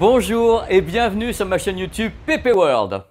Bonjour et bienvenue sur ma chaîne YouTube PP World.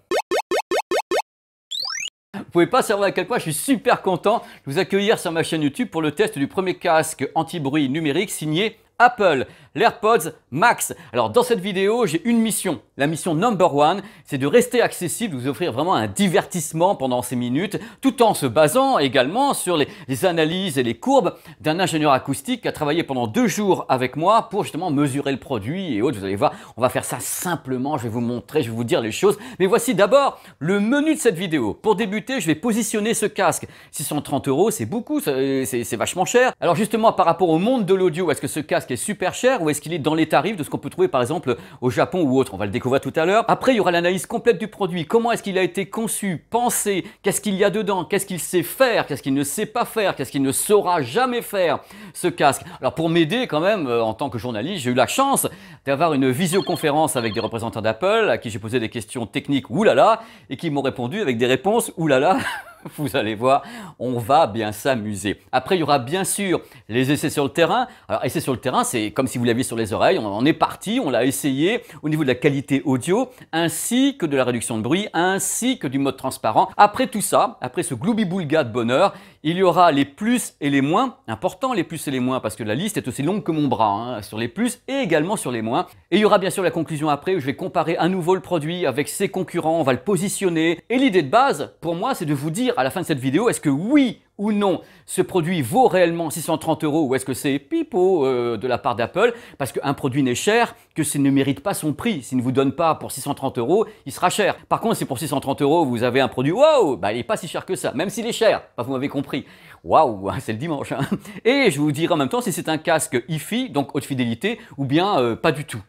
Vous pouvez pas savoir à quel point je suis super content de vous accueillir sur ma chaîne YouTube pour le test du premier casque anti-bruit numérique signé Apple l'AirPods Max. Alors dans cette vidéo, j'ai une mission. La mission number one, c'est de rester accessible, vous offrir vraiment un divertissement pendant ces minutes, tout en se basant également sur les, les analyses et les courbes d'un ingénieur acoustique qui a travaillé pendant deux jours avec moi pour justement mesurer le produit et autres. Vous allez voir, on va faire ça simplement, je vais vous montrer, je vais vous dire les choses. Mais voici d'abord le menu de cette vidéo. Pour débuter, je vais positionner ce casque. 630 euros, c'est beaucoup, euh, c'est vachement cher. Alors justement, par rapport au monde de l'audio, est-ce que ce casque est super cher est-ce qu'il est dans les tarifs de ce qu'on peut trouver par exemple au Japon ou autre On va le découvrir tout à l'heure. Après, il y aura l'analyse complète du produit. Comment est-ce qu'il a été conçu, pensé Qu'est-ce qu'il y a dedans Qu'est-ce qu'il sait faire Qu'est-ce qu'il ne sait pas faire Qu'est-ce qu'il ne saura jamais faire Ce casque. Alors pour m'aider quand même, euh, en tant que journaliste, j'ai eu la chance d'avoir une visioconférence avec des représentants d'Apple à qui j'ai posé des questions techniques oulala et qui m'ont répondu avec des réponses oulala. vous allez voir, on va bien s'amuser. Après, il y aura bien sûr les essais sur le terrain. Alors, essais sur le terrain, c'est comme si vous l'aviez sur les oreilles. On en est parti, on l'a essayé au niveau de la qualité audio, ainsi que de la réduction de bruit, ainsi que du mode transparent. Après tout ça, après ce gloubi-boulga de bonheur, il y aura les plus et les moins. Important, les plus et les moins, parce que la liste est aussi longue que mon bras, hein, sur les plus et également sur les moins. Et il y aura bien sûr la conclusion après, où je vais comparer à nouveau le produit avec ses concurrents, on va le positionner. Et l'idée de base, pour moi, c'est de vous dire à la fin de cette vidéo est-ce que oui ou non ce produit vaut réellement 630 euros ou est-ce que c'est pipeau euh, de la part d'Apple parce qu'un produit n'est cher que s'il ne mérite pas son prix. S'il ne vous donne pas pour 630 euros, il sera cher. Par contre, si pour 630 euros vous avez un produit, waouh, bah, il n'est pas si cher que ça, même s'il est cher. Bah, vous m'avez compris. Waouh, c'est le dimanche. Hein. Et je vous dirai en même temps si c'est un casque iFi, donc haute fidélité, ou bien euh, pas du tout.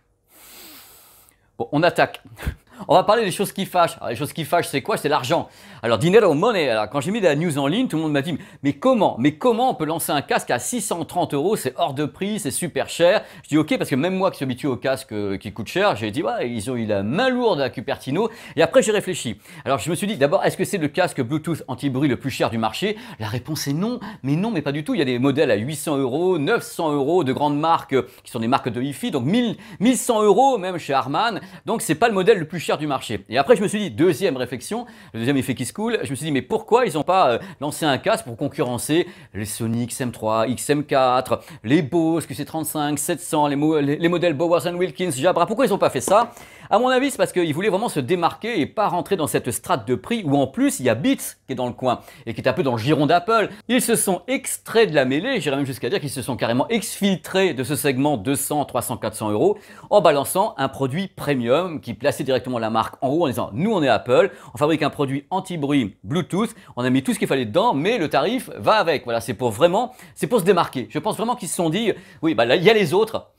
Bon, on attaque. On va parler des choses qui fâchent. les choses qui fâchent, c'est quoi C'est l'argent. Alors, dinero money. Alors, quand j'ai mis de la news en ligne, tout le monde m'a dit Mais comment Mais comment on peut lancer un casque à 630 euros C'est hors de prix, c'est super cher. Je dis Ok, parce que même moi qui suis habitué au casque euh, qui coûte cher, j'ai dit Ouais, ils ont eu la main lourde à Cupertino. Et après, j'ai réfléchi. Alors, je me suis dit D'abord, est-ce que c'est le casque Bluetooth anti-bruit le plus cher du marché La réponse est non. Mais non, mais pas du tout. Il y a des modèles à 800 euros, 900 euros de grandes marques euh, qui sont des marques de hi-fi, donc 1000, 1100 euros même chez Harman. Donc, c'est pas le modèle le plus cher du marché. Et après, je me suis dit, deuxième réflexion, le deuxième effet qui se coule, je me suis dit, mais pourquoi ils n'ont pas euh, lancé un casque pour concurrencer les Sony XM3, XM4, les Bose c'est 35 700, les, les, les modèles Bowers Wilkins, Jabra Pourquoi ils n'ont pas fait ça à mon avis, c'est parce qu'ils voulaient vraiment se démarquer et pas rentrer dans cette strate de prix où en plus il y a Beats qui est dans le coin et qui est un peu dans le giron d'Apple. Ils se sont extraits de la mêlée, j'irais même jusqu'à dire qu'ils se sont carrément exfiltrés de ce segment 200, 300, 400 euros en balançant un produit premium qui plaçait directement la marque en haut en disant nous on est Apple, on fabrique un produit anti-bruit Bluetooth, on a mis tout ce qu'il fallait dedans, mais le tarif va avec. Voilà, c'est pour vraiment, c'est pour se démarquer. Je pense vraiment qu'ils se sont dit oui, bah là il y a les autres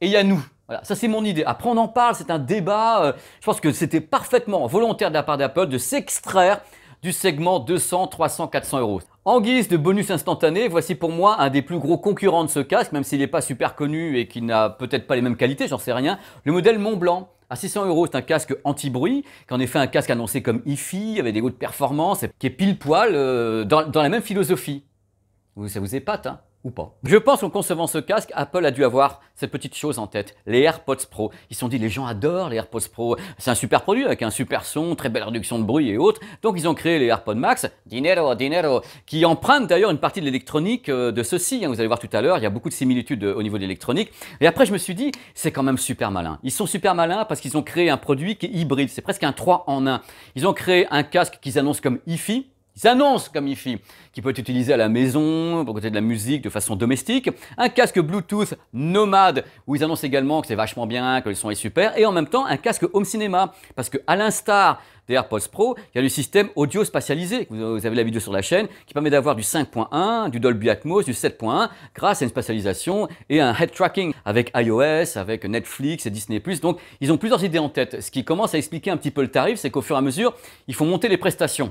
et il y a nous. Voilà, ça c'est mon idée. Après on en parle, c'est un débat. Euh, je pense que c'était parfaitement volontaire de la part d'Apple de s'extraire du segment 200, 300, 400 euros. En guise de bonus instantané, voici pour moi un des plus gros concurrents de ce casque, même s'il n'est pas super connu et qui n'a peut-être pas les mêmes qualités, j'en sais rien, le modèle Mont Blanc. À 600 euros, c'est un casque anti-bruit, qui en effet un casque annoncé comme hi-fi, avec des goûts de performance, qui est pile poil euh, dans, dans, la même philosophie. Ça vous épate, hein ou pas. Je pense qu'en concevant ce casque, Apple a dû avoir cette petite chose en tête, les AirPods Pro. Ils se sont dit, les gens adorent les AirPods Pro, c'est un super produit avec un super son, très belle réduction de bruit et autres. Donc ils ont créé les AirPods Max, dinero, dinero, qui empruntent d'ailleurs une partie de l'électronique euh, de ceci. Hein, vous allez voir tout à l'heure, il y a beaucoup de similitudes euh, au niveau de l'électronique. Et après, je me suis dit, c'est quand même super malin. Ils sont super malins parce qu'ils ont créé un produit qui est hybride, c'est presque un 3 en 1. Ils ont créé un casque qu'ils annoncent comme IFI, ils annoncent comme IFI, qui peut être utilisé à la maison, pour côté de la musique de façon domestique. Un casque Bluetooth nomade, où ils annoncent également que c'est vachement bien, que le son est super. Et en même temps, un casque Home Cinéma, parce que à l'instar des AirPods Pro, il y a le système audio spatialisé, vous avez la vidéo sur la chaîne, qui permet d'avoir du 5.1, du Dolby Atmos, du 7.1, grâce à une spatialisation et un head tracking avec iOS, avec Netflix et Disney+. Donc, ils ont plusieurs idées en tête. Ce qui commence à expliquer un petit peu le tarif, c'est qu'au fur et à mesure, ils font monter les prestations.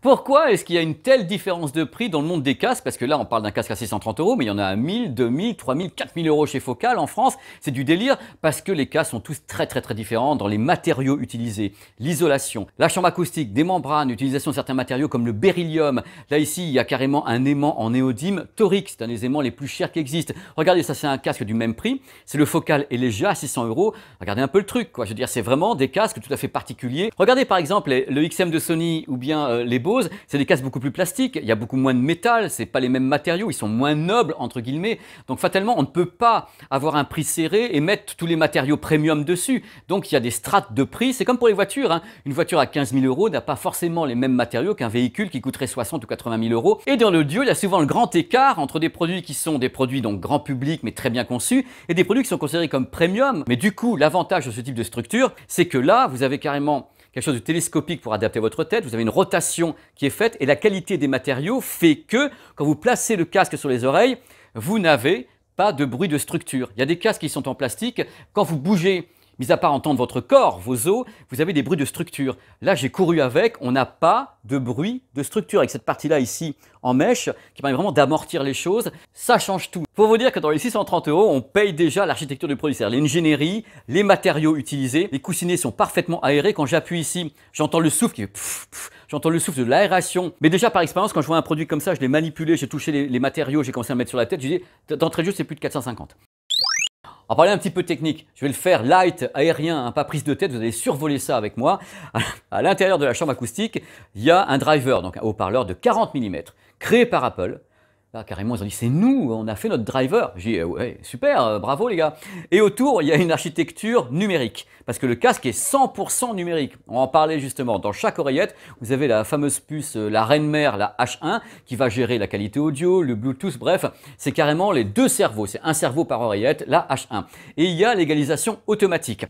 Pourquoi est-ce qu'il y a une telle différence de prix dans le monde des casques Parce que là, on parle d'un casque à 630 euros, mais il y en a à 1000, 2000, 3000, 4000 euros chez Focal en France. C'est du délire parce que les casques sont tous très très très différents dans les matériaux utilisés, l'isolation, la chambre acoustique, des membranes, l'utilisation de certains matériaux comme le beryllium. Là ici, il y a carrément un aimant en néodyme Torix. c'est un des aimants les plus chers qui existent. Regardez, ça c'est un casque du même prix. C'est le Focal Elegia à 600 euros. Regardez un peu le truc, quoi. Je veux dire, c'est vraiment des casques tout à fait particuliers. Regardez par exemple le XM de Sony ou bien euh, les c'est des cases beaucoup plus plastiques, il y a beaucoup moins de métal, c'est pas les mêmes matériaux, ils sont moins nobles entre guillemets. Donc fatalement, on ne peut pas avoir un prix serré et mettre tous les matériaux premium dessus. Donc il y a des strates de prix, c'est comme pour les voitures. Hein. Une voiture à 15 000 euros n'a pas forcément les mêmes matériaux qu'un véhicule qui coûterait 60 ou 80 000 euros. Et dans le duo, il y a souvent le grand écart entre des produits qui sont des produits donc grand public mais très bien conçus et des produits qui sont considérés comme premium. Mais du coup, l'avantage de ce type de structure, c'est que là, vous avez carrément quelque chose de télescopique pour adapter votre tête, vous avez une rotation qui est faite et la qualité des matériaux fait que quand vous placez le casque sur les oreilles, vous n'avez pas de bruit de structure. Il y a des casques qui sont en plastique, quand vous bougez Mis à part entendre votre corps, vos os, vous avez des bruits de structure. Là, j'ai couru avec, on n'a pas de bruit de structure. Avec cette partie-là ici en mèche, qui permet vraiment d'amortir les choses, ça change tout. Faut vous dire que dans les 630 euros, on paye déjà l'architecture du produit, c'est-à-dire l'ingénierie, les matériaux utilisés. Les coussinets sont parfaitement aérés. Quand j'appuie ici, j'entends le souffle qui j'entends le souffle de l'aération. Mais déjà, par expérience, quand je vois un produit comme ça, je l'ai manipulé, j'ai touché les, matériaux, j'ai commencé à mettre sur la tête, Je dis, d'entrée de jeu, c'est plus de 450. On va parler un petit peu technique. Je vais le faire light, aérien, hein, pas prise de tête. Vous allez survoler ça avec moi. À l'intérieur de la chambre acoustique, il y a un driver, donc un haut-parleur de 40 mm, créé par Apple Là, ah, carrément, ils ont dit c'est nous, on a fait notre driver. J'ai dit ouais, super, euh, bravo les gars. Et autour, il y a une architecture numérique parce que le casque est 100% numérique. On en parlait justement. Dans chaque oreillette, vous avez la fameuse puce, euh, la reine mère, la H1, qui va gérer la qualité audio, le Bluetooth, bref, c'est carrément les deux cerveaux. C'est un cerveau par oreillette, la H1. Et il y a l'égalisation automatique.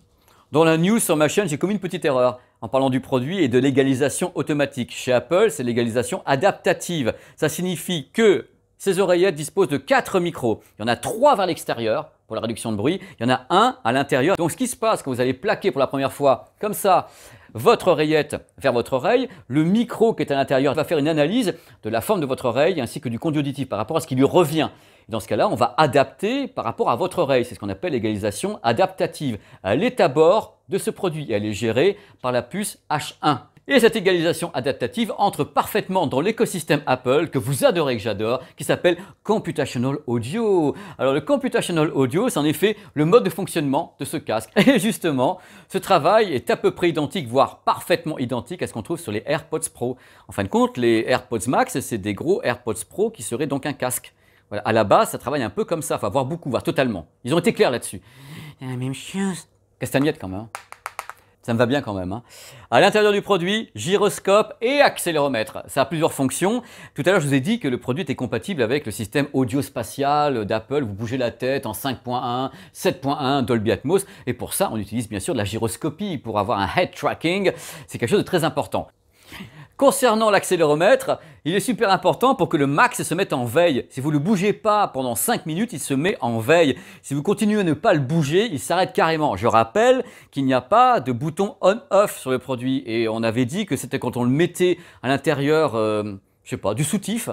Dans la news sur ma chaîne, j'ai commis une petite erreur en parlant du produit et de l'égalisation automatique. Chez Apple, c'est l'égalisation adaptative. Ça signifie que ces oreillettes disposent de 4 micros. Il y en a 3 vers l'extérieur pour la réduction de bruit, il y en a un à l'intérieur. Donc ce qui se passe quand vous allez plaquer pour la première fois comme ça votre oreillette vers votre oreille, le micro qui est à l'intérieur va faire une analyse de la forme de votre oreille ainsi que du conduit auditif par rapport à ce qui lui revient. Dans ce cas-là, on va adapter par rapport à votre oreille. C'est ce qu'on appelle l'égalisation adaptative. Elle est à bord de ce produit et elle est gérée par la puce H1. Et cette égalisation adaptative entre parfaitement dans l'écosystème Apple que vous adorez et que j'adore, qui s'appelle Computational Audio. Alors le Computational Audio, c'est en effet le mode de fonctionnement de ce casque. Et justement, ce travail est à peu près identique, voire parfaitement identique à ce qu'on trouve sur les AirPods Pro. En fin de compte, les AirPods Max, c'est des gros AirPods Pro qui seraient donc un casque. Voilà, à la base, ça travaille un peu comme ça, enfin, voire beaucoup, voire totalement. Ils ont été clairs là-dessus. La ah, même chose. Castagnette quand même. Hein. Ça me va bien quand même. Hein. À l'intérieur du produit, gyroscope et accéléromètre. Ça a plusieurs fonctions. Tout à l'heure, je vous ai dit que le produit était compatible avec le système audio spatial d'Apple. Vous bougez la tête en 5.1, 7.1, Dolby Atmos. Et pour ça, on utilise bien sûr de la gyroscopie pour avoir un head tracking. C'est quelque chose de très important. Concernant l'accéléromètre, il est super important pour que le max se mette en veille. Si vous ne le bougez pas pendant 5 minutes, il se met en veille. Si vous continuez à ne pas le bouger, il s'arrête carrément. Je rappelle qu'il n'y a pas de bouton on-off sur le produit et on avait dit que c'était quand on le mettait à l'intérieur... Euh, je sais pas, du soutif,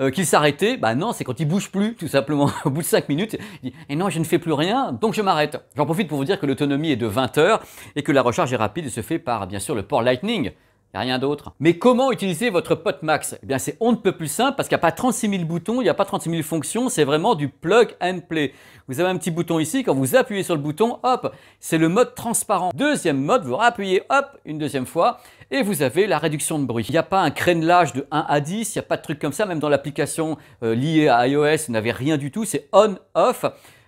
euh, qu'il s'arrêtait, bah non, c'est quand il bouge plus, tout simplement. Au bout de 5 minutes, il dit, et «Eh non, je ne fais plus rien, donc je m'arrête. J'en profite pour vous dire que l'autonomie est de 20 heures et que la recharge est rapide et se fait par, bien sûr, le port Lightning. Il n'y a rien d'autre. Mais comment utiliser votre PodMax Eh bien, c'est on ne peut plus simple parce qu'il n'y a pas 36 000 boutons, il n'y a pas 36 000 fonctions, c'est vraiment du plug and play. Vous avez un petit bouton ici, quand vous appuyez sur le bouton, hop, c'est le mode transparent. Deuxième mode, vous appuyez, hop, une deuxième fois, et vous avez la réduction de bruit. Il n'y a pas un crénelage de 1 à 10, il n'y a pas de truc comme ça, même dans l'application euh, liée à iOS, vous n'avez rien du tout, c'est on-off.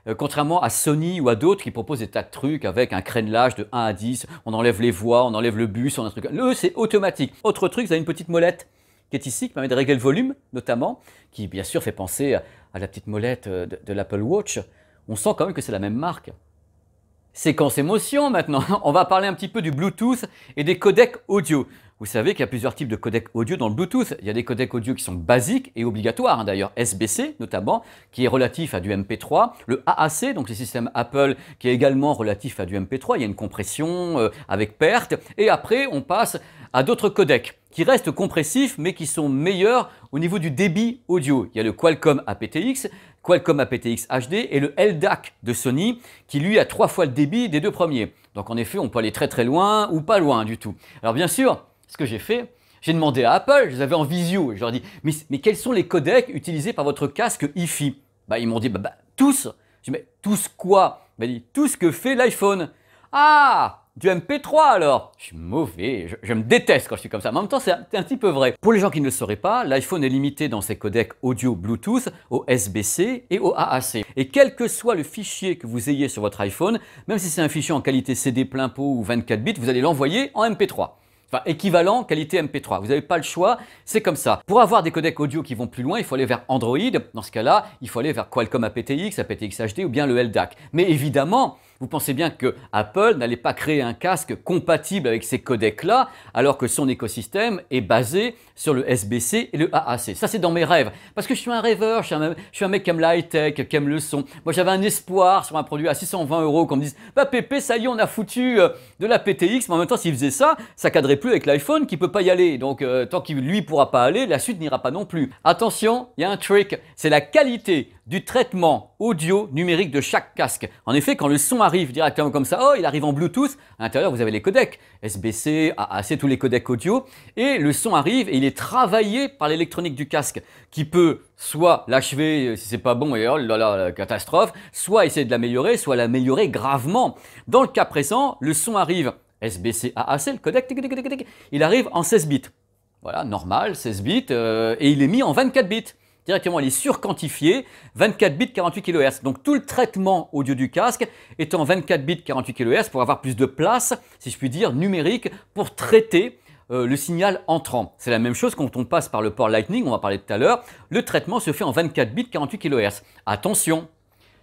Euh, contrairement à Sony ou à d'autres qui proposent des tas de trucs avec un crénelage de 1 à 10, on enlève les voix, on enlève le bus, on a un truc. Eux, c'est automatique. Autre truc, vous avez une petite molette qui est ici, qui permet de régler le volume, notamment, qui bien sûr fait penser à la petite molette euh, de, de l'Apple Watch. On sent quand même que c'est la même marque. Séquence émotion maintenant, on va parler un petit peu du Bluetooth et des codecs audio. Vous savez qu'il y a plusieurs types de codecs audio dans le Bluetooth. Il y a des codecs audio qui sont basiques et obligatoires, hein, d'ailleurs SBC notamment, qui est relatif à du MP3. Le AAC, donc les systèmes Apple, qui est également relatif à du MP3. Il y a une compression euh, avec perte. Et après, on passe à d'autres codecs qui restent compressifs mais qui sont meilleurs au niveau du débit audio. Il y a le Qualcomm aptX, Qualcomm aptX HD et le LDAC de Sony qui lui a trois fois le débit des deux premiers. Donc en effet, on peut aller très très loin ou pas loin du tout. Alors bien sûr, ce que j'ai fait, j'ai demandé à Apple, je les avais en visio, je leur ai dit mais, quels sont les codecs utilisés par votre casque IFI bah, Ils m'ont dit bah, bah, tous. Je dis mais tous quoi bah, Ils m'ont dit tout ce que fait l'iPhone. Ah du MP3 alors Je suis mauvais, je, me déteste quand je suis comme ça, mais en même temps c'est un, petit peu vrai. Pour les gens qui ne le sauraient pas, l'iPhone est limité dans ses codecs audio Bluetooth au SBC et au AAC. Et quel que soit le fichier que vous ayez sur votre iPhone, même si c'est un fichier en qualité CD plein pot ou 24 bits, vous allez l'envoyer en MP3 enfin équivalent qualité MP3. Vous n'avez pas le choix, c'est comme ça. Pour avoir des codecs audio qui vont plus loin, il faut aller vers Android. Dans ce cas-là, il faut aller vers Qualcomm aptX, aptX HD ou bien le LDAC. Mais évidemment, vous pensez bien que Apple n'allait pas créer un casque compatible avec ces codecs-là, alors que son écosystème est basé sur le SBC et le AAC. Ça, c'est dans mes rêves. Parce que je suis un rêveur, je suis un, mec qui aime la high-tech, qui aime le son. Moi, j'avais un espoir sur un produit à 620 euros qu'on me dise Bah, Pépé, ça y est, on a foutu euh, de la PTX, mais en même temps, s'il faisait ça, ça cadrait plus avec l'iPhone qui peut pas y aller. Donc, euh, tant qu'il lui pourra pas aller, la suite n'ira pas non plus. Attention, il y a un trick c'est la qualité du traitement audio numérique de chaque casque. En effet, quand le son arrive directement comme ça, oh, il arrive en Bluetooth, à l'intérieur vous avez les codecs, SBC, AAC, tous les codecs audio, et le son arrive et il est travaillé par l'électronique du casque, qui peut soit l'achever euh, si c'est pas bon et oh là là, la catastrophe, soit essayer de l'améliorer, soit l'améliorer gravement. Dans le cas présent, le son arrive SBC, AAC, le codec, il arrive en 16 bits. Voilà, normal, 16 bits, euh, et il est mis en 24 bits. Directement, elle est surquantifiée, 24 bits 48 kHz. Donc tout le traitement audio du casque est en 24 bits 48 kHz pour avoir plus de place, si je puis dire, numérique pour traiter euh, le signal entrant. C'est la même chose quand on passe par le port Lightning, on va parler tout à l'heure. Le traitement se fait en 24 bits 48 kHz. Attention,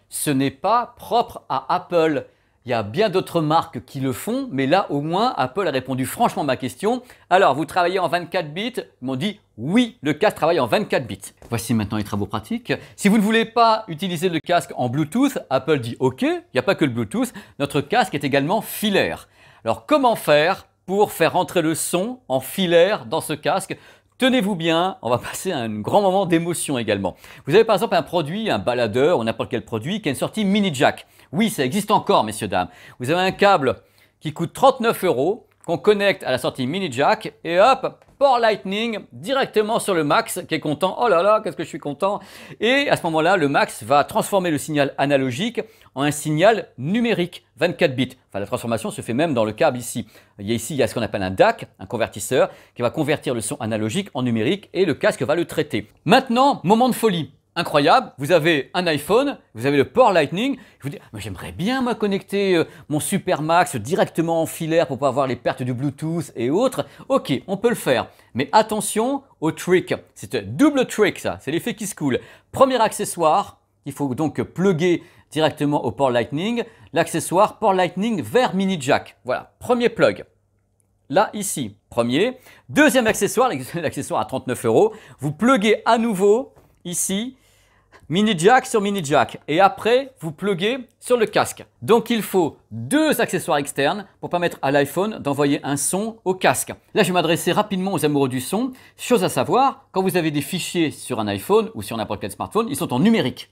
ce n'est pas propre à Apple. Il y a bien d'autres marques qui le font, mais là au moins Apple a répondu franchement à ma question. Alors, vous travaillez en 24 bits Ils m'ont dit oui, le casque travaille en 24 bits. Voici maintenant les travaux pratiques. Si vous ne voulez pas utiliser le casque en Bluetooth, Apple dit OK, il n'y a pas que le Bluetooth, notre casque est également filaire. Alors, comment faire pour faire rentrer le son en filaire dans ce casque Tenez-vous bien, on va passer à un grand moment d'émotion également. Vous avez par exemple un produit, un baladeur ou n'importe quel produit qui a une sortie mini jack. Oui, ça existe encore, messieurs, dames. Vous avez un câble qui coûte 39 euros, qu'on connecte à la sortie mini jack, et hop, port Lightning directement sur le Max qui est content. Oh là là, qu'est-ce que je suis content. Et à ce moment-là, le Max va transformer le signal analogique en un signal numérique 24 bits. Enfin, la transformation se fait même dans le câble ici. Il y a ici, il y a ce qu'on appelle un DAC, un convertisseur, qui va convertir le son analogique en numérique et le casque va le traiter. Maintenant, moment de folie incroyable, vous avez un iPhone, vous avez le port Lightning, je vous dis, j'aimerais bien connecter euh, mon Super Max directement en filaire pour pas avoir les pertes du Bluetooth et autres. Ok, on peut le faire, mais attention au trick. C'est un double trick ça, c'est l'effet qui se coule. Premier accessoire, il faut donc plugger directement au port Lightning, l'accessoire port Lightning vers mini jack. Voilà, premier plug. Là, ici, premier. Deuxième accessoire, l'accessoire à 39 euros, vous pluguez à nouveau ici mini jack sur mini jack. Et après, vous pluguez sur le casque. Donc il faut deux accessoires externes pour permettre à l'iPhone d'envoyer un son au casque. Là, je vais m'adresser rapidement aux amoureux du son. Chose à savoir, quand vous avez des fichiers sur un iPhone ou sur n'importe quel smartphone, ils sont en numérique.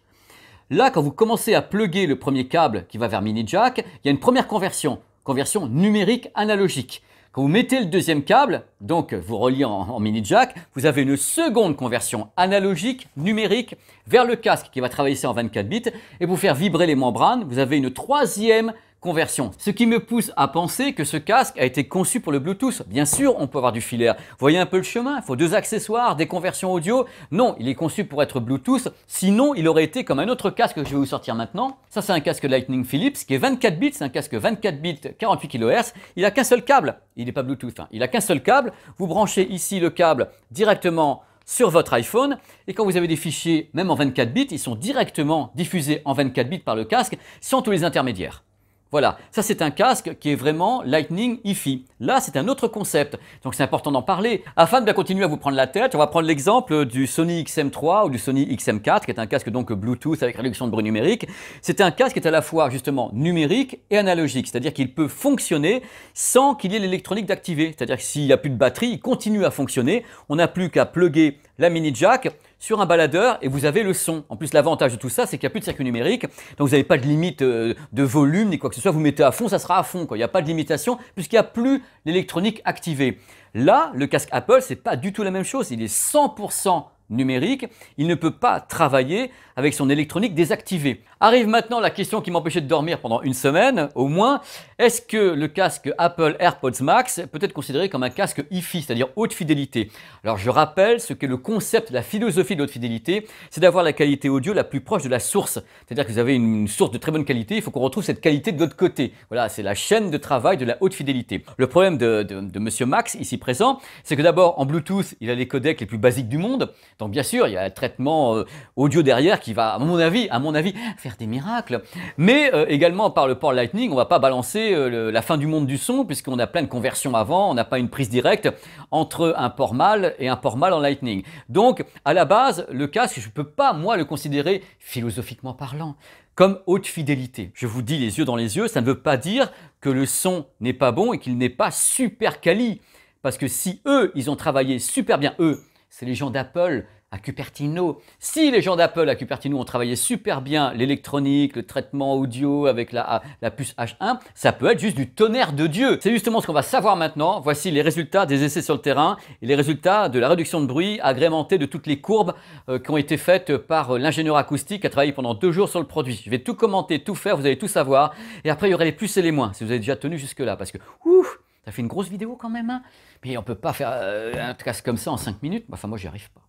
Là, quand vous commencez à pluguer le premier câble qui va vers mini jack, il y a une première conversion, conversion numérique analogique vous mettez le deuxième câble, donc vous reliez en, mini jack, vous avez une seconde conversion analogique, numérique, vers le casque qui va travailler ça en 24 bits et pour faire vibrer les membranes. Vous avez une troisième conversion. Ce qui me pousse à penser que ce casque a été conçu pour le Bluetooth. Bien sûr, on peut avoir du filaire. Voyez un peu le chemin, il faut deux accessoires, des conversions audio. Non, il est conçu pour être Bluetooth, sinon il aurait été comme un autre casque que je vais vous sortir maintenant. Ça c'est un casque Lightning Philips qui est 24 bits, c'est un casque 24 bits 48 kHz. Il a qu'un seul câble, il n'est pas Bluetooth, hein. il a qu'un seul câble. Vous branchez ici le câble directement sur votre iPhone. Et quand vous avez des fichiers, même en 24 bits, ils sont directement diffusés en 24 bits par le casque, sans tous les intermédiaires. Voilà, ça c'est un casque qui est vraiment Lightning IFI. Là, c'est un autre concept, donc c'est important d'en parler. Afin de bien continuer à vous prendre la tête, on va prendre l'exemple du Sony XM3 ou du Sony XM4, qui est un casque donc Bluetooth avec réduction de bruit numérique. C'est un casque qui est à la fois justement numérique et analogique, c'est-à-dire qu'il peut fonctionner sans qu'il y ait l'électronique d'activer. C'est-à-dire que s'il n'y a plus de batterie, il continue à fonctionner. On n'a plus qu'à plugger la mini jack sur un baladeur et vous avez le son. En plus, l'avantage de tout ça, c'est qu'il n'y a plus de circuit numérique, donc vous n'avez pas de limite euh, de volume ni quoi que ce soit. Vous mettez à fond, ça sera à fond. Il n'y a pas de limitation puisqu'il n'y a plus l'électronique activée. Là, le casque Apple, c'est pas du tout la même chose. Il est 100% numérique, il ne peut pas travailler avec son électronique désactivée. Arrive maintenant la question qui m'empêchait de dormir pendant une semaine, au moins. Est-ce que le casque Apple AirPods Max peut être considéré comme un casque hi cest c'est-à-dire haute fidélité Alors je rappelle ce qu'est le concept, la philosophie de haute fidélité, c'est d'avoir la qualité audio la plus proche de la source. C'est-à-dire que vous avez une source de très bonne qualité, il faut qu'on retrouve cette qualité de l'autre côté. Voilà, c'est la chaîne de travail de la haute fidélité. Le problème de, de, de Monsieur Max, ici présent, c'est que d'abord, en Bluetooth, il a les codecs les plus basiques du monde, donc bien sûr, il y a un traitement euh, audio derrière qui va, à mon avis, à mon avis, faire des miracles. Mais euh, également par le port Lightning, on ne va pas balancer euh, la fin du monde du son puisqu'on a plein de conversions avant, on n'a pas une prise directe entre un port mâle et un port mâle en Lightning. Donc à la base, le casque, je ne peux pas moi le considérer philosophiquement parlant comme haute fidélité. Je vous dis les yeux dans les yeux, ça ne veut pas dire que le son n'est pas bon et qu'il n'est pas super quali. Parce que si eux, ils ont travaillé super bien, eux, c'est les gens d'Apple à Cupertino. Si les gens d'Apple à Cupertino ont travaillé super bien l'électronique, le traitement audio avec la, puce H1, ça peut être juste du tonnerre de Dieu. C'est justement ce qu'on va savoir maintenant. Voici les résultats des essais sur le terrain et les résultats de la réduction de bruit agrémentée de toutes les courbes euh, qui ont été faites par l'ingénieur acoustique qui a travaillé pendant deux jours sur le produit. Je vais tout commenter, tout faire, vous allez tout savoir. Et après, il y aurait les plus et les moins si vous avez déjà tenu jusque-là. Parce que, ouf, ça fait une grosse vidéo quand même. Hein. Mais on peut pas faire euh, un casque comme ça en 5 minutes. Enfin, moi, j'y arrive pas.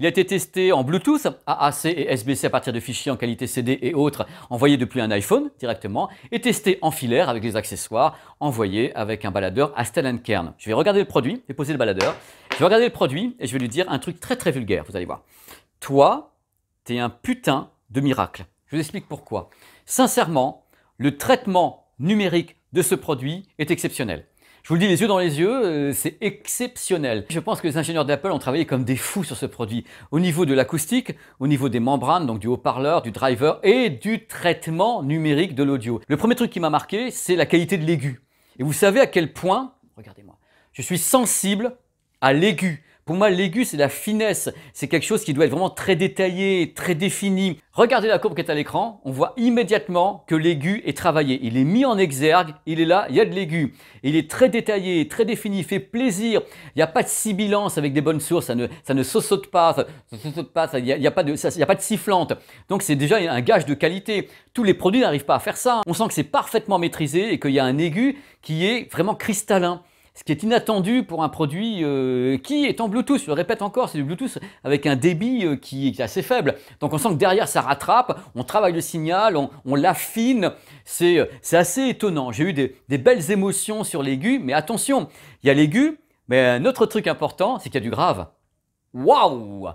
Il a été testé en Bluetooth, AAC et SBC à partir de fichiers en qualité CD et autres envoyés depuis un iPhone directement, et testé en filaire avec les accessoires envoyés avec un baladeur à Kern. Je vais regarder le produit, et poser le baladeur, je vais regarder le produit et je vais lui dire un truc très très vulgaire, vous allez voir. Toi, tu es un putain de miracle. Je vous explique pourquoi. Sincèrement, le traitement numérique de ce produit est exceptionnel. Je vous le dis les yeux dans les yeux, euh, c'est exceptionnel. Je pense que les ingénieurs d'Apple ont travaillé comme des fous sur ce produit. Au niveau de l'acoustique, au niveau des membranes, donc du haut-parleur, du driver et du traitement numérique de l'audio. Le premier truc qui m'a marqué, c'est la qualité de l'aigu. Et vous savez à quel point, regardez-moi, je suis sensible à l'aigu. Pour moi, l'aigu, c'est la finesse. C'est quelque chose qui doit être vraiment très détaillé, très défini. Regardez la courbe qui est à l'écran. On voit immédiatement que l'aigu est travaillé. Il est mis en exergue. Il est là. Il y a de l'aigu. Il est très détaillé, très défini. fait plaisir. Il n'y a pas de sibilance avec des bonnes sources. Ça ne, ça ne saute pas. Ça ne saute pas. Il n'y a pas de sifflante. Donc, c'est déjà un gage de qualité. Tous les produits n'arrivent pas à faire ça. On sent que c'est parfaitement maîtrisé et qu'il y a un aigu qui est vraiment cristallin ce qui est inattendu pour un produit euh, qui est en Bluetooth. Je le répète encore, c'est du Bluetooth avec un débit euh, qui, est assez faible. Donc on sent que derrière ça rattrape, on travaille le signal, on, l'affine. Euh, c'est assez étonnant. J'ai eu des, des, belles émotions sur l'aigu, mais attention, il y a l'aigu, mais un autre truc important, c'est qu'il y a du grave. Waouh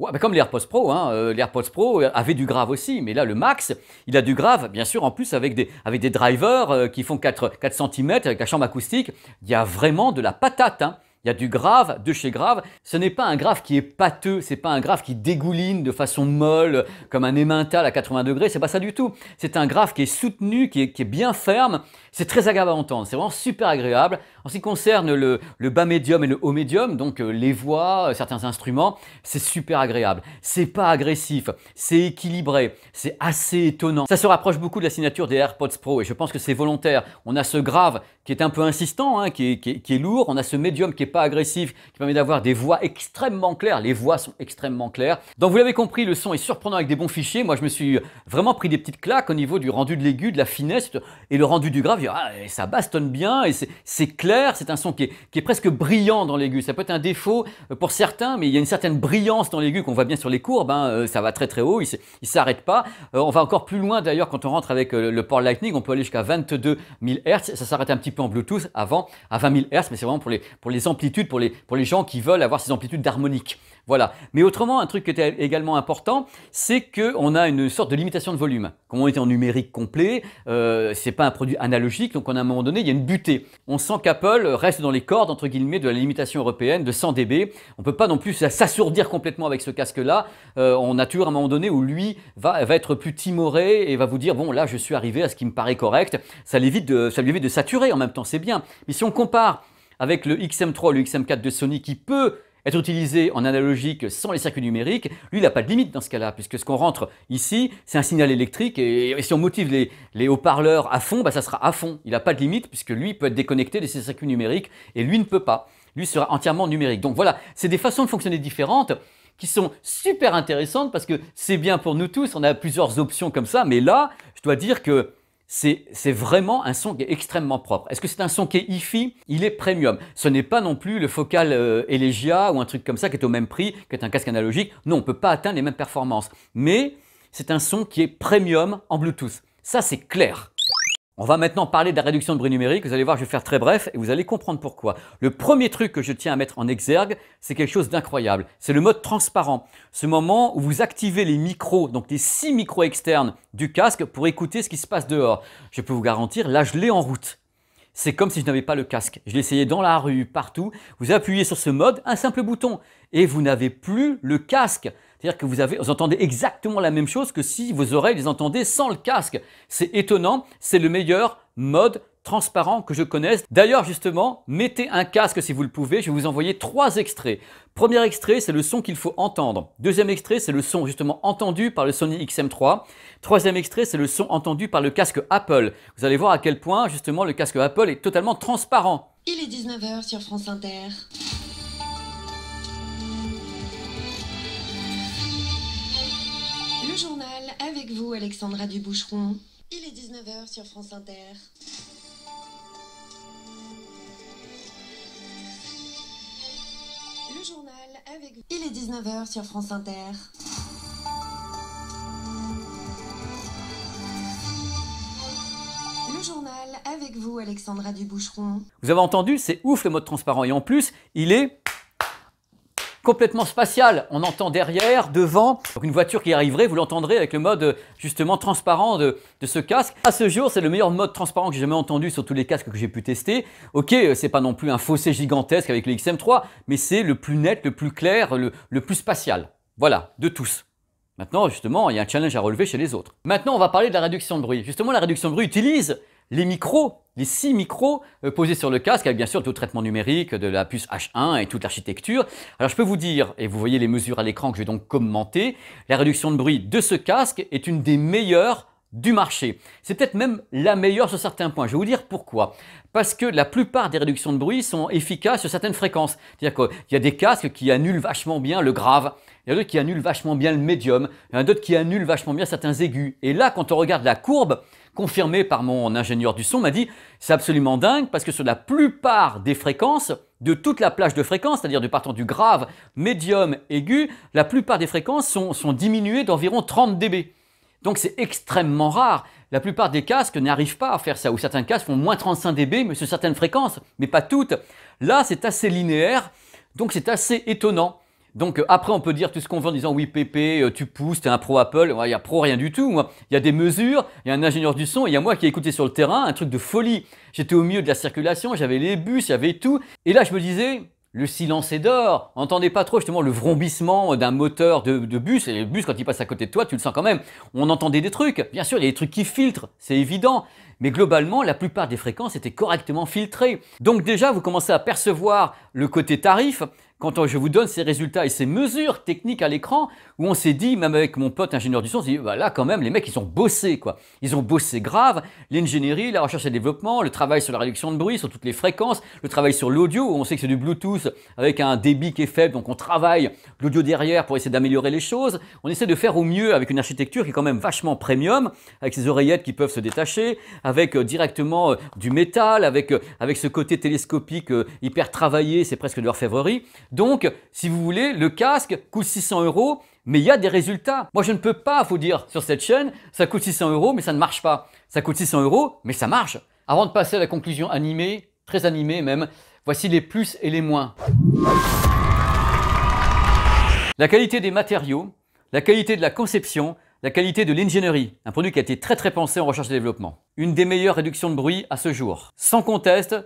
Ouais, bah, comme les AirPods Pro, hein, euh, Pro euh, avaient du grave aussi, mais là le Max, il a du grave, bien sûr, en plus avec des, avec des drivers euh, qui font 4, cm avec la chambre acoustique, il y a vraiment de la patate. Hein. Il y a du grave, de chez grave. Ce n'est pas un grave qui est pâteux, c'est pas un grave qui dégouline de façon molle, comme un émental à 80 degrés, c'est pas ça du tout. C'est un grave qui est soutenu, qui est, qui est bien ferme. C'est très agréable à entendre, c'est vraiment super agréable. En ce qui concerne le, bas médium et le haut médium, donc euh, les voix, euh, certains instruments, c'est super agréable. C'est pas agressif, c'est équilibré, c'est assez étonnant. Ça se rapproche beaucoup de la signature des AirPods Pro et je pense que c'est volontaire. On a ce grave qui est un peu insistant, hein, qui, est, lourd. On a ce médium qui est pas agressif, qui permet d'avoir des voix extrêmement claires. Les voix sont extrêmement claires. Donc vous l'avez compris, le son est surprenant avec des bons fichiers. Moi, je me suis vraiment pris des petites claques au niveau du rendu de l'aigu, de la finesse et le rendu du grave. Ah, ça bastonne bien et c'est clair c'est un son qui est, presque brillant dans l'aigu. Ça peut être un défaut euh, pour certains, mais il y a une certaine brillance dans l'aigu qu'on voit bien sur les courbes. Hein, euh, ça va très très haut, il ne s'arrête pas. Euh, on va encore plus loin d'ailleurs quand on rentre avec le port Lightning, on peut aller jusqu'à 22 000 Hz. Ça s'arrête un petit peu en Bluetooth avant à 20 000 Hz, mais c'est vraiment pour les, amplitudes, pour les, gens qui veulent avoir ces amplitudes d'harmonique. Voilà. Mais autrement, un truc qui était également important, c'est qu'on a une sorte de limitation de volume. Comme on était en numérique complet, euh, c'est pas un produit analogique, donc à un moment donné, il y a une butée. On sent qu'à reste dans les cordes, entre guillemets, de la limitation européenne de 100 dB. On ne peut pas non plus s'assourdir complètement avec ce casque-là. Euh, on a toujours un moment donné où lui va, être plus timoré et va vous dire, bon, là, je suis arrivé à ce qui me paraît correct. Ça, de, ça lui évite de saturer en même temps, c'est bien. Mais si on compare avec le XM3 le XM4 de Sony qui peut être utilisé en analogique sans les circuits numériques, lui, il n'a pas de limite dans ce cas-là, puisque ce qu'on rentre ici, c'est un signal électrique, et, si on motive les, haut-parleurs à fond, bah, ça sera à fond. Il n'a pas de limite, puisque lui peut être déconnecté de ses circuits numériques, et lui ne peut pas. Lui sera entièrement numérique. Donc voilà, c'est des façons de fonctionner différentes qui sont super intéressantes, parce que c'est bien pour nous tous, on a plusieurs options comme ça, mais là, je dois dire que c'est vraiment un son qui est extrêmement propre. Est-ce que c'est un son qui est hi-fi Il est premium. Ce n'est pas non plus le focal euh, Elegia ou un truc comme ça qui est au même prix, qui est un casque analogique. Non, on ne peut pas atteindre les mêmes performances. Mais c'est un son qui est premium en Bluetooth. Ça, c'est clair. On va maintenant parler de la réduction de bruit numérique. Vous allez voir, je vais faire très bref et vous allez comprendre pourquoi. Le premier truc que je tiens à mettre en exergue, c'est quelque chose d'incroyable. C'est le mode transparent. Ce moment où vous activez les micros, donc les six micros externes du casque pour écouter ce qui se passe dehors. Je peux vous garantir, là, je l'ai en route. C'est comme si je n'avais pas le casque. Je l'ai essayé dans la rue, partout. Vous appuyez sur ce mode, un simple bouton, et vous n'avez plus le casque. C'est-à-dire que vous, avez, vous entendez exactement la même chose que si vos oreilles les entendaient sans le casque. C'est étonnant, c'est le meilleur mode transparent que je connaisse. D'ailleurs, justement, mettez un casque si vous le pouvez. Je vais vous envoyer trois extraits. Premier extrait, c'est le son qu'il faut entendre. Deuxième extrait, c'est le son justement entendu par le Sony XM3. Troisième extrait, c'est le son entendu par le casque Apple. Vous allez voir à quel point, justement, le casque Apple est totalement transparent. Il est 19h sur France Inter. avec vous, Alexandra Duboucheron. Il est 19h sur France Inter. Le journal avec vous. Il est 19h sur France Inter. Le journal avec vous, Alexandra Duboucheron. Vous avez entendu, c'est ouf le mode transparent. Et en plus, il est complètement spatial. On entend derrière, devant. Donc une voiture qui arriverait, vous l'entendrez avec le mode euh, justement transparent de, ce casque. À ce jour, c'est le meilleur mode transparent que j'ai jamais entendu sur tous les casques que j'ai pu tester. Ok, euh, c'est pas non plus un fossé gigantesque avec le XM3, mais c'est le plus net, le plus clair, le, le plus spatial. Voilà, de tous. Maintenant, justement, il y a un challenge à relever chez les autres. Maintenant, on va parler de la réduction de bruit. Justement, la réduction de bruit utilise les micros les six micros euh, posés sur le casque, avec bien sûr tout le traitement numérique de la puce H1 et toute l'architecture. Alors je peux vous dire, et vous voyez les mesures à l'écran que je vais donc commenter, la réduction de bruit de ce casque est une des meilleures du marché. C'est peut-être même la meilleure sur certains points. Je vais vous dire pourquoi. Parce que la plupart des réductions de bruit sont efficaces sur certaines fréquences. C'est-à-dire qu'il y a des casques qui annulent vachement bien le grave, il y en a d'autres qui annulent vachement bien le médium, il y en a d'autres qui annulent vachement bien certains aigus. Et là, quand on regarde la courbe, confirmé par mon ingénieur du son, m'a dit c'est absolument dingue parce que sur la plupart des fréquences, de toute la plage de fréquences, c'est-à-dire du partant du grave, médium, aigu, la plupart des fréquences sont, sont diminuées d'environ 30 dB. Donc c'est extrêmement rare. La plupart des casques n'arrivent pas à faire ça, ou certains casques font moins 35 dB, mais sur certaines fréquences, mais pas toutes. Là, c'est assez linéaire, donc c'est assez étonnant. Donc euh, après, on peut dire tout ce qu'on veut en disant oui, Pépé, euh, tu pousses, t'es un pro Apple. Il y a pro rien du tout. Hein. Il y a des mesures, il y a un ingénieur du son, il y a moi qui ai écouté sur le terrain, un truc de folie. J'étais au milieu de la circulation, j'avais les bus, il y avait tout. Et là, je me disais, le silence est d'or. Entendez pas trop justement le vrombissement d'un moteur de, bus. Et le bus, quand il passe à côté de toi, tu le sens quand même. On entendait des trucs. Bien sûr, il y a des trucs qui filtrent, c'est évident. Mais globalement, la plupart des fréquences étaient correctement filtrées. Donc déjà, vous commencez à percevoir le côté tarif, quand je vous donne ces résultats et ces mesures techniques à l'écran, où on s'est dit, même avec mon pote ingénieur du son, on s'est dit, bah là quand même, les mecs, ils ont bossé, quoi. Ils ont bossé grave, l'ingénierie, la recherche et le développement, le travail sur la réduction de bruit, sur toutes les fréquences, le travail sur l'audio, où on sait que c'est du Bluetooth avec un débit qui est faible, donc on travaille l'audio derrière pour essayer d'améliorer les choses. On essaie de faire au mieux avec une architecture qui est quand même vachement premium, avec ces oreillettes qui peuvent se détacher, avec euh, directement euh, du métal, avec, euh, avec ce côté télescopique hyper travaillé, c'est presque de l'orfèvrerie. Donc, si vous voulez, le casque coûte 600 euros, mais il y a des résultats. Moi, je ne peux pas vous dire sur cette chaîne, ça coûte 600 euros, mais ça ne marche pas. Ça coûte 600 euros, mais ça marche. Avant de passer à la conclusion animée, très animée même, voici les plus et les moins. La qualité des matériaux, la qualité de la conception, la qualité de l'ingénierie, un produit qui a été très très pensé en recherche et développement. Une des meilleures réductions de bruit à ce jour. Sans conteste,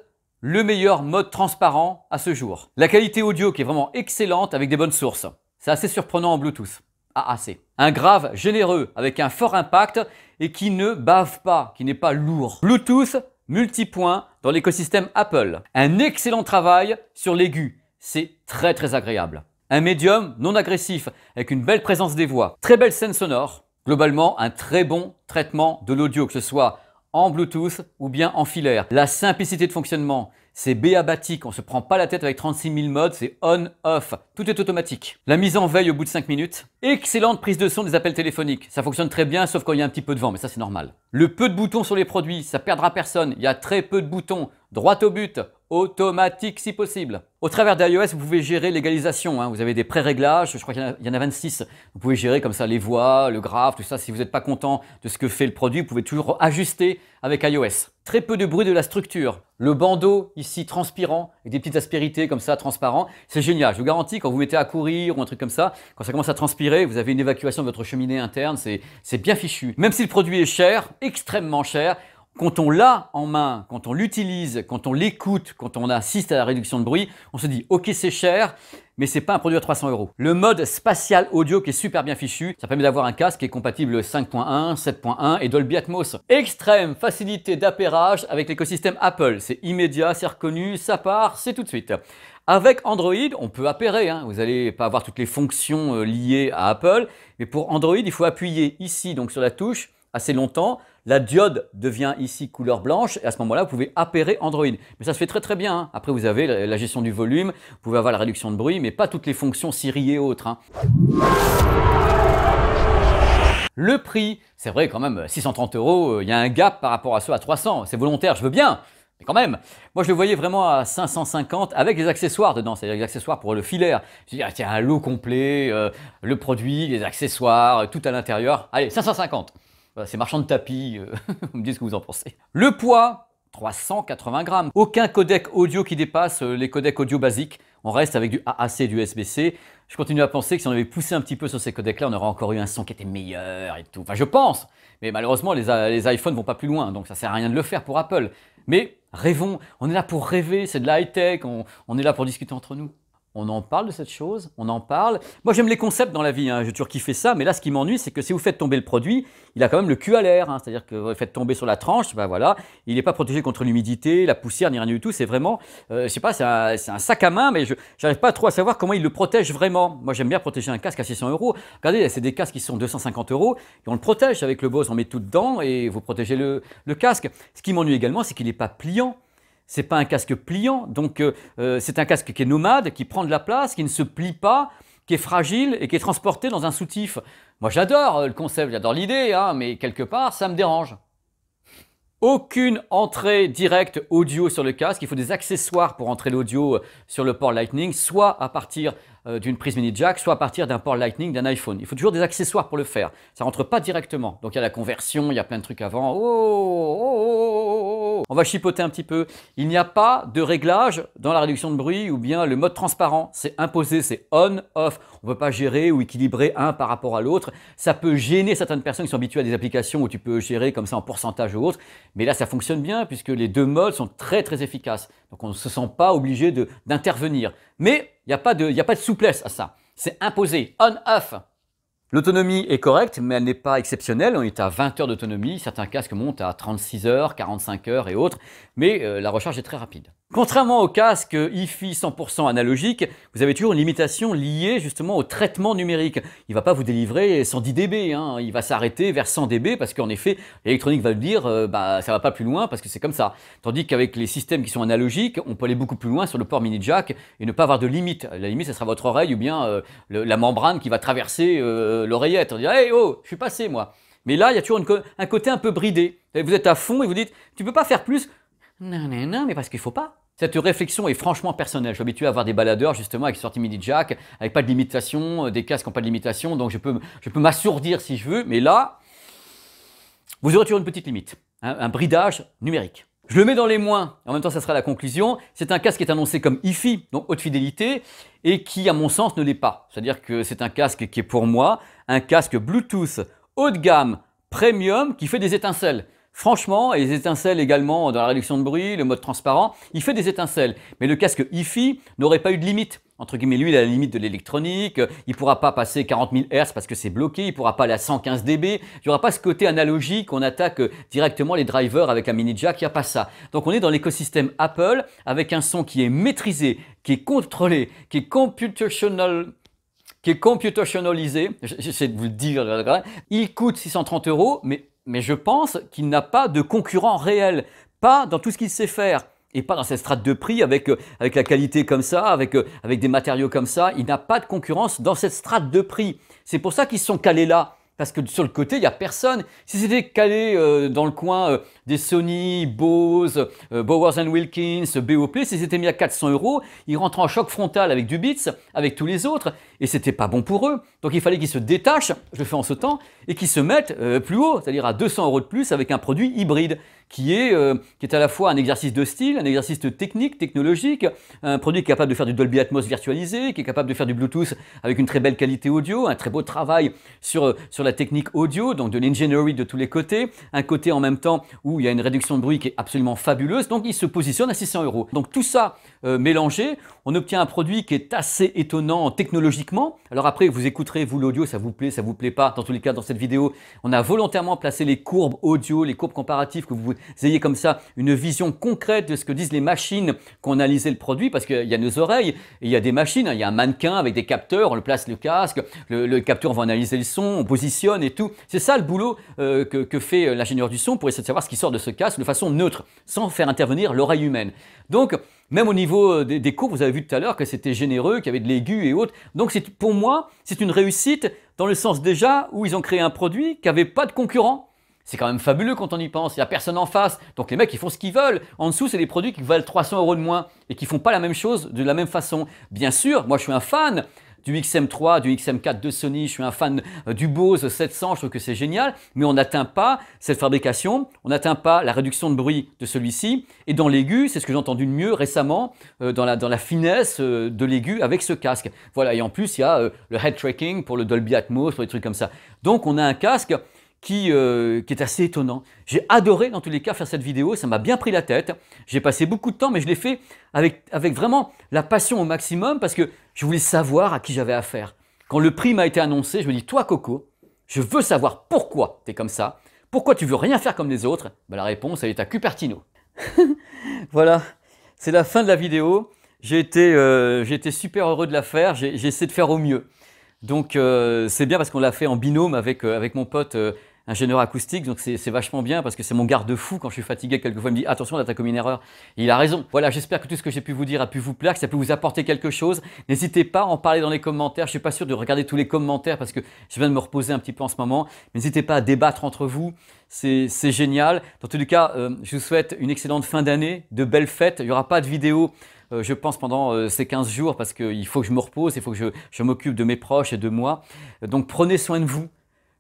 le meilleur mode transparent à ce jour. La qualité audio qui est vraiment excellente avec des bonnes sources. C'est assez surprenant en Bluetooth. Ah, assez. Ah, un grave généreux avec un fort impact et qui ne bave pas, qui n'est pas lourd. Bluetooth multipoint dans l'écosystème Apple. Un excellent travail sur l'aigu. C'est très très agréable. Un médium non agressif avec une belle présence des voix. Très belle scène sonore. Globalement, un très bon traitement de l'audio, que ce soit en Bluetooth ou bien en filaire. La simplicité de fonctionnement, c'est béabatique, on se prend pas la tête avec 36 000 modes, c'est on-off, tout est automatique. La mise en veille au bout de 5 minutes, excellente prise de son des appels téléphoniques, ça fonctionne très bien sauf quand il y a un petit peu de vent, mais ça c'est normal. Le peu de boutons sur les produits, ça perdra personne, il y a très peu de boutons, droit au but, automatique si possible. Au travers d'iOS, vous pouvez gérer l'égalisation. Hein. Vous avez des pré-réglages, je crois qu'il y, en a 26. Vous pouvez gérer comme ça les voix, le graphe, tout ça. Si vous n'êtes pas content de ce que fait le produit, vous pouvez toujours ajuster avec iOS. Très peu de bruit de la structure. Le bandeau ici transpirant, avec des petites aspérités comme ça, transparent. C'est génial. Je vous garantis, quand vous mettez à courir ou un truc comme ça, quand ça commence à transpirer, vous avez une évacuation de votre cheminée interne. C'est bien fichu. Même si le produit est cher, extrêmement cher, quand on l'a en main, quand on l'utilise, quand on l'écoute, quand on assiste à la réduction de bruit, on se dit ok c'est cher, mais c'est pas un produit à 300 euros. Le mode spatial audio qui est super bien fichu, ça permet d'avoir un casque qui est compatible 5.1, 7.1 et Dolby Atmos. Extrême facilité d'appairage avec l'écosystème Apple, c'est immédiat, c'est reconnu, ça part, c'est tout de suite. Avec Android, on peut appairer, hein. vous n'allez pas avoir toutes les fonctions euh, liées à Apple, mais pour Android, il faut appuyer ici donc sur la touche assez longtemps la diode devient ici couleur blanche et à ce moment-là, vous pouvez appairer Android. Mais ça se fait très très bien. Hein. Après, vous avez la gestion du volume, vous pouvez avoir la réduction de bruit, mais pas toutes les fonctions Siri et autres. Hein. Le prix, c'est vrai quand même, 630 euros, euh, il y a un gap par rapport à ceux à 300. C'est volontaire, je veux bien, mais quand même, moi je le voyais vraiment à 550 avec les accessoires dedans, c'est-à-dire les accessoires pour le filaire. Je y ah, tiens, un lot complet, euh, le produit, les accessoires, euh, tout à l'intérieur. Allez, 550. Euh, c'est marchand de tapis, euh, vous me dites ce que vous en pensez. Le poids, 380 grammes. Aucun codec audio qui dépasse euh, les codecs audio basiques. On reste avec du AAC et du SBC. Je continue à penser que si on avait poussé un petit peu sur ces codecs-là, on aurait encore eu un son qui était meilleur et tout. Enfin, je pense. Mais malheureusement, les, les iPhones vont pas plus loin, donc ça sert à rien de le faire pour Apple. Mais rêvons, on est là pour rêver, c'est de la high-tech, on est là pour discuter entre nous on en parle de cette chose, on en parle. Moi, j'aime les concepts dans la vie, hein. j'ai toujours kiffé ça, mais là, ce qui m'ennuie, c'est que si vous faites tomber le produit, il a quand même le cul à l'air, hein. c'est-à-dire que vous faites tomber sur la tranche, ben voilà, il n'est pas protégé contre l'humidité, la poussière, ni rien du tout, c'est vraiment, euh, je sais pas, c'est un, sac à main, mais je n'arrive pas trop à savoir comment il le protège vraiment. Moi, j'aime bien protéger un casque à 600 euros. Regardez, c'est des casques qui sont 250 euros, et on le protège avec le boss on met tout dedans, et vous protégez le, le casque. Ce qui m'ennuie également, c'est qu'il n'est pas pliant n'est pas un casque pliant, donc euh, euh, c'est un casque qui est nomade, qui prend de la place, qui ne se plie pas, qui est fragile et qui est transporté dans un soutif. Moi j'adore euh, le concept, j'adore l'idée, hein, mais quelque part ça me dérange. Aucune entrée directe audio sur le casque, il faut des accessoires pour entrer l'audio sur le port Lightning, soit à partir euh, d'une prise mini jack, soit à partir d'un port Lightning d'un iPhone. Il faut toujours des accessoires pour le faire. Ça rentre pas directement. Donc il y a la conversion, il y a plein de trucs avant. Oh, oh, oh, oh On va chipoter un petit peu. Il n'y a pas de réglage dans la réduction de bruit ou bien le mode transparent. C'est imposé, c'est on, off. On ne peut pas gérer ou équilibrer un par rapport à l'autre. Ça peut gêner certaines personnes qui sont habituées à des applications où tu peux gérer comme ça en pourcentage ou autre. Mais là, ça fonctionne bien puisque les deux modes sont très très efficaces. Donc on ne se sent pas obligé d'intervenir. Mais il n'y a, pas de, a pas de souplesse à ça. C'est imposé, on-off. L'autonomie est correcte, mais elle n'est pas exceptionnelle. On est à 20 heures d'autonomie, certains casques montent à 36 heures, 45 heures et autres, mais euh, la recharge est très rapide. Contrairement au casque IFI 100% analogique, vous avez toujours une limitation liée justement au traitement numérique. Il ne va pas vous délivrer 110 dB, hein. il va s'arrêter vers 100 dB parce qu'en effet, l'électronique va le dire, euh, bah, ça va pas plus loin parce que c'est comme ça. Tandis qu'avec les systèmes qui sont analogiques, on peut aller beaucoup plus loin sur le port mini jack et ne pas avoir de limite. La limite, ce sera votre oreille ou bien euh, la membrane qui va traverser euh, l'oreillette. On dirait, hey, oh, je suis passé moi. Mais là, il y a toujours un côté un peu bridé. Vous êtes à fond et vous dites, tu peux pas faire plus. Non, non, non, mais parce qu'il faut pas. Cette réflexion est franchement personnelle. Je suis habitué à avoir des baladeurs justement avec sortie midi jack, avec pas de limitation, euh, des casques qui n'ont pas de limitation, donc je peux, m'assourdir si je veux, mais là, vous aurez toujours une petite limite, hein, un bridage numérique. Je le mets dans les moins, en même temps ça sera la conclusion. C'est un casque qui est annoncé comme IFI, donc haute fidélité, et qui à mon sens ne l'est pas. C'est-à-dire que c'est un casque qui est pour moi un casque Bluetooth haut de gamme, premium, qui fait des étincelles. Franchement, et les étincelles également dans la réduction de bruit, le mode transparent, il fait des étincelles. Mais le casque IFI n'aurait pas eu de limite. Entre guillemets, lui, il a la limite de l'électronique, il ne pourra pas passer 40 000 Hz parce que c'est bloqué, il ne pourra pas aller à 115 dB, il n'y aura pas ce côté analogique, on attaque directement les drivers avec un mini jack, il n'y a pas ça. Donc on est dans l'écosystème Apple avec un son qui est maîtrisé, qui est contrôlé, qui est computational, qui est computationalisé, j'essaie de vous le dire, il coûte 630 euros, mais mais je pense qu'il n'a pas de concurrent réel, pas dans tout ce qu'il sait faire et pas dans cette strate de prix avec, euh, la qualité comme ça, euh, avec, des matériaux comme ça. Il n'a pas de concurrence dans cette strate de prix. C'est pour ça qu'ils sont calés là. Parce que sur le côté, il n'y a personne. Si c'était calé euh, dans le coin des Sony, Bose, Bowers Bowers Wilkins, BOP, si c'était mis à 400 euros, il rentre en choc frontal avec du Beats, avec tous les autres et c'était pas bon pour eux. Donc il fallait qu'ils se détachent, je le fais en ce temps et qu'ils se mettent euh, plus haut, c'est-à-dire à 200 euros de plus avec un produit hybride qui est, euh, qui est à la fois un exercice de style, un exercice technique, technologique, un produit qui est capable de faire du Dolby Atmos virtualisé, qui est capable de faire du Bluetooth avec une très belle qualité audio, un très beau travail sur, sur la technique audio, donc de l'engineering de tous les côtés, un côté en même temps où il y a une réduction de bruit qui est absolument fabuleuse, donc il se positionne à 600 euros. Donc tout ça euh, mélangé, on obtient un produit qui est assez étonnant technologiquement alors après, vous écouterez, vous, l'audio, ça vous plaît, ça vous plaît pas. Dans tous les cas, dans cette vidéo, on a volontairement placé les courbes audio, les courbes comparatives, que vous ayez comme ça une vision concrète de ce que disent les machines qui ont analysé le produit, parce qu'il y a nos oreilles, il y a des machines, hein. il y a un mannequin avec des capteurs, on le place le casque, le, capteur va analyser le son, on positionne et tout. C'est ça le boulot euh, que, que, fait euh, l'ingénieur du son pour essayer de savoir ce qui sort de ce casque de façon neutre, sans faire intervenir l'oreille humaine. Donc, même au niveau euh, des, cours, vous avez vu tout à l'heure que c'était généreux, qu'il y avait de l'aigu et autres. Donc pour moi, c'est une réussite dans le sens déjà où ils ont créé un produit qui n'avait pas de concurrent. C'est quand même fabuleux quand on y pense. Il n'y a personne en face. Donc les mecs, ils font ce qu'ils veulent. En dessous, c'est des produits qui valent 300 euros de moins et qui ne font pas la même chose de la même façon. Bien sûr, moi, je suis un fan du XM3, du XM4 de Sony, je suis un fan euh, du Bose 700, je trouve que c'est génial, mais on n'atteint pas cette fabrication, on n'atteint pas la réduction de bruit de celui-ci, et dans l'aigu, c'est ce que j'ai entendu de mieux récemment, euh, dans, la, finesse euh, de l'aigu avec ce casque. Voilà, et en plus, il y a le head tracking pour le Dolby Atmos, pour des trucs comme ça. Donc on a un casque qui, euh, qui est assez étonnant. J'ai adoré dans tous les cas faire cette vidéo, ça m'a bien pris la tête. J'ai passé beaucoup de temps, mais je l'ai fait avec, avec vraiment la passion au maximum parce que je voulais savoir à qui j'avais affaire. Quand le prix m'a été annoncé, je me dis, toi Coco, je veux savoir pourquoi tu es comme ça, pourquoi tu veux rien faire comme les autres. Bah, la réponse, elle est à Cupertino. voilà, c'est la fin de la vidéo. J'ai été, euh, été, super heureux de la faire, j'ai essayé de faire au mieux. Donc euh, c'est bien parce qu'on l'a fait en binôme avec, avec mon pote ingénieur acoustique, donc c'est vachement bien parce que c'est mon garde-fou quand je suis fatigué. Quelquefois, il me dit attention, là, t'as commis une erreur. il a raison. Voilà, j'espère que tout ce que j'ai pu vous dire a pu vous plaire, que ça a pu vous apporter quelque chose. N'hésitez pas à en parler dans les commentaires. Je suis pas sûr de regarder tous les commentaires parce que je viens de me reposer un petit peu en ce moment. N'hésitez pas à débattre entre vous. C'est génial. Dans tous les cas, euh, je vous souhaite une excellente fin d'année, de belles fêtes. Il n'y aura pas de vidéo. Euh, je pense, pendant euh, ces 15 jours parce qu'il faut que je me repose, il faut que je, je m'occupe de mes proches et de moi. Donc prenez soin de vous,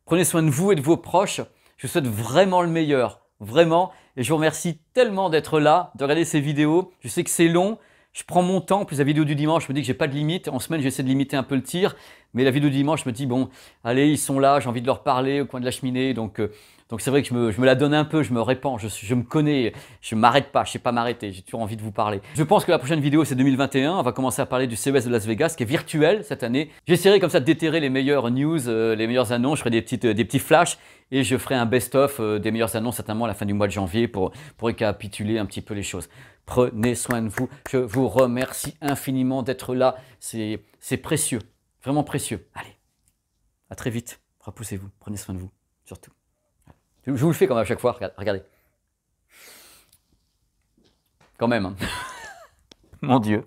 Prenez soin de vous et de vos proches. Je vous souhaite vraiment le meilleur, vraiment. Et je vous remercie tellement d'être là, de regarder ces vidéos. Je sais que c'est long. Je prends mon temps, plus la vidéo du dimanche, je me dis que j'ai pas de limite. En semaine, j'essaie de limiter un peu le tir, mais la vidéo du dimanche, je me dis bon, allez, ils sont là, j'ai envie de leur parler au coin de la cheminée, donc euh, donc c'est vrai que je me, la donne un peu, je me répands, je, me connais, je m'arrête pas, je sais pas m'arrêter, j'ai toujours envie de vous parler. Je pense que la prochaine vidéo c'est 2021, on va commencer à parler du CES de Las Vegas qui est virtuel cette année. J'essaierai comme ça de déterrer les meilleures news, euh, les meilleures annonces, je ferai des, petites, euh, des petits flashs et je ferai un best-of euh, des meilleures annonces certainement à la fin du mois de janvier pour, pour récapituler un petit peu les choses. Prenez soin de vous, je vous remercie infiniment d'être là, c'est précieux, vraiment précieux. Allez, à très vite, repoussez-vous, prenez soin de vous, surtout. Je vous le fais quand même à chaque fois, regardez. Quand même. Hein. Mon Dieu.